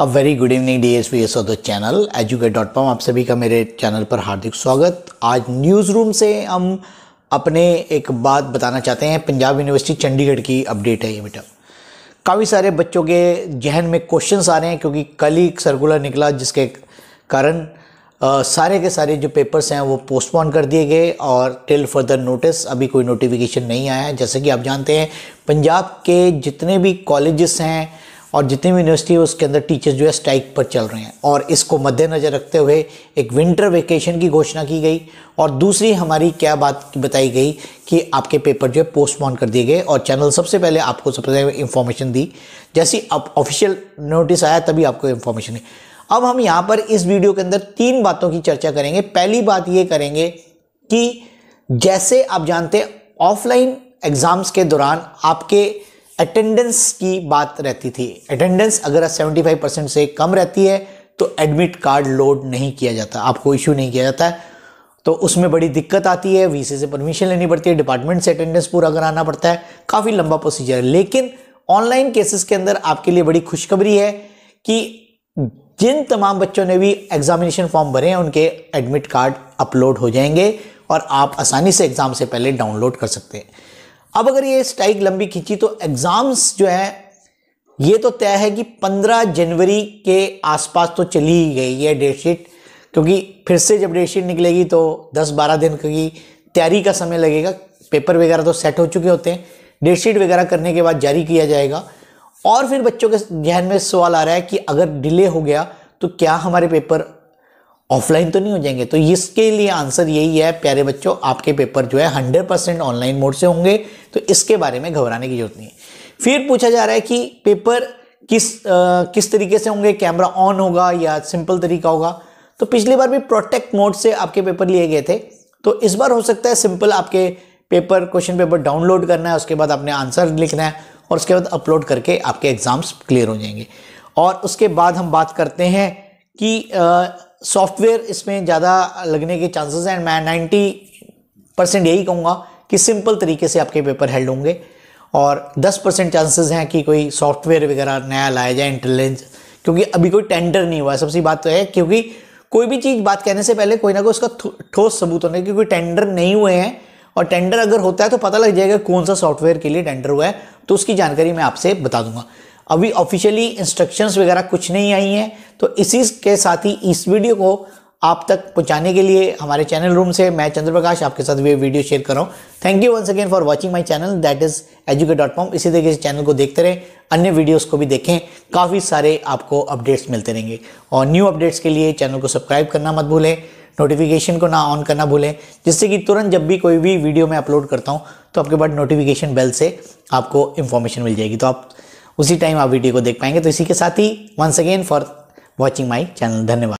a very good evening D S V S of the channel educate dot com आप सभी का मेरे channel पर हार्दिक स्वागत आज न्यूज़ रूम से हम अपने एक बात बताना चाहते हैं पंजाब यूनिवर्सिटी चंडीगढ़ की अपडेट है ये बेटा काफ़ी सारे बच्चों के जहन में क्वेश्चन आ रहे हैं क्योंकि कल ही एक सर्कुलर निकला जिसके कारण सारे के सारे जो पेपर्स हैं वो पोस्टपोन कर दिए गए और टिल फर्दर नोटिस अभी कोई नोटिफिकेशन नहीं आया है जैसे कि आप जानते हैं पंजाब के जितने भी कॉलेजेस हैं और जितनी भी यूनिवर्सिटी है उसके अंदर टीचर्स जो है स्ट्राइक पर चल रहे हैं और इसको मद्देनज़र रखते हुए एक विंटर वेकेशन की घोषणा की गई और दूसरी हमारी क्या बात बताई गई कि आपके पेपर जो है पोस्टपोन कर दिए गए और चैनल सबसे पहले आपको सबसे पहले इन्फॉर्मेशन दी जैसी अब ऑफिशियल नोटिस आया तभी आपको इन्फॉर्मेशन अब हम यहाँ पर इस वीडियो के अंदर तीन बातों की चर्चा करेंगे पहली बात ये करेंगे कि जैसे आप जानते हैं ऑफलाइन एग्ज़ाम्स के दौरान आपके अटेंडेंस की बात रहती थी अटेंडेंस अगर 75 परसेंट से कम रहती है तो एडमिट कार्ड लोड नहीं किया जाता आपको इश्यू नहीं किया जाता है तो उसमें बड़ी दिक्कत आती है वीसी से परमिशन लेनी पड़ती है डिपार्टमेंट से अटेंडेंस पूरा कराना पड़ता है काफ़ी लंबा प्रोसीजर है लेकिन ऑनलाइन केसेस के अंदर आपके लिए बड़ी खुशखबरी है कि जिन तमाम बच्चों ने भी एग्जामिनेशन फॉर्म भरे हैं उनके एडमिट कार्ड अपलोड हो जाएंगे और आप आसानी से एग्ज़ाम से पहले डाउनलोड कर सकते हैं अब अगर ये स्ट्राइक लंबी खींची तो एग्ज़ाम्स जो है ये तो तय है कि 15 जनवरी के आसपास तो चली ही गई है डेट शीट क्योंकि फिर से जब डेट शीट निकलेगी तो 10-12 दिन की तैयारी का समय लगेगा पेपर वगैरह तो सेट हो चुके होते हैं डेट शीट वगैरह करने के बाद जारी किया जाएगा और फिर बच्चों के जहन में सवाल आ रहा है कि अगर डिले हो गया तो क्या हमारे पेपर ऑफलाइन तो नहीं हो जाएंगे तो इसके लिए आंसर यही है प्यारे बच्चों आपके पेपर जो है हंड्रेड परसेंट ऑनलाइन मोड से होंगे तो इसके बारे में घबराने की जरूरत नहीं है फिर पूछा जा रहा है कि पेपर किस आ, किस तरीके से होंगे कैमरा ऑन होगा या सिंपल तरीका होगा तो पिछली बार भी प्रोटेक्ट मोड से आपके पेपर लिए गए थे तो इस बार हो सकता है सिंपल आपके पेपर क्वेश्चन पेपर डाउनलोड करना है उसके बाद आपने आंसर लिखना है और उसके बाद अपलोड करके आपके एग्ज़ाम्स क्लियर हो जाएंगे और उसके बाद हम बात करते हैं कि आ, सॉफ्टवेयर इसमें ज़्यादा लगने के चांसेस हैं मैं नाइन्टी परसेंट यही कहूँगा कि सिंपल तरीके से आपके पेपर हेल्ड होंगे और दस परसेंट चांसेज हैं कि कोई सॉफ्टवेयर वगैरह नया लाया जाए इंटेलिजेंस क्योंकि अभी कोई टेंडर नहीं हुआ है सबसे बात तो है क्योंकि कोई भी चीज़ बात कहने से पहले कोई ना कोई उसका ठोस सबूत होना है क्योंकि टेंडर नहीं हुए हैं और टेंडर अगर होता है तो पता लग जाएगा कौन सा सॉफ्टवेयर के लिए टेंडर हुआ है तो उसकी जानकारी मैं आपसे बता दूंगा अभी ऑफिशियली इंस्ट्रक्शंस वगैरह कुछ नहीं आई हैं तो इसी के साथ ही इस वीडियो को आप तक पहुंचाने के लिए हमारे चैनल रूम से मैं चंद्र प्रकाश आपके साथ ये वीडियो शेयर कर रहा हूँ thank you once again for watching my channel that is educate dot com इसी तरीके से चैनल को देखते रहें अन्य वीडियोस को भी देखें काफ़ी सारे आपको अपडेट्स मिलते रहेंगे और न्यू अपडेट्स के लिए चैनल को सब्सक्राइब करना मत भूलें नोटिफिकेशन को ना ऑन करना भूलें जिससे कि तुरंत जब भी कोई भी वीडियो मैं अपलोड करता हूँ तो आपके बाद नोटिफिकेशन बेल से आपको इन्फॉर्मेशन मिल जाएगी तो आप उसी टाइम आप वीडियो को देख पाएंगे तो इसी के साथ ही once again for watching my channel धन्यवाद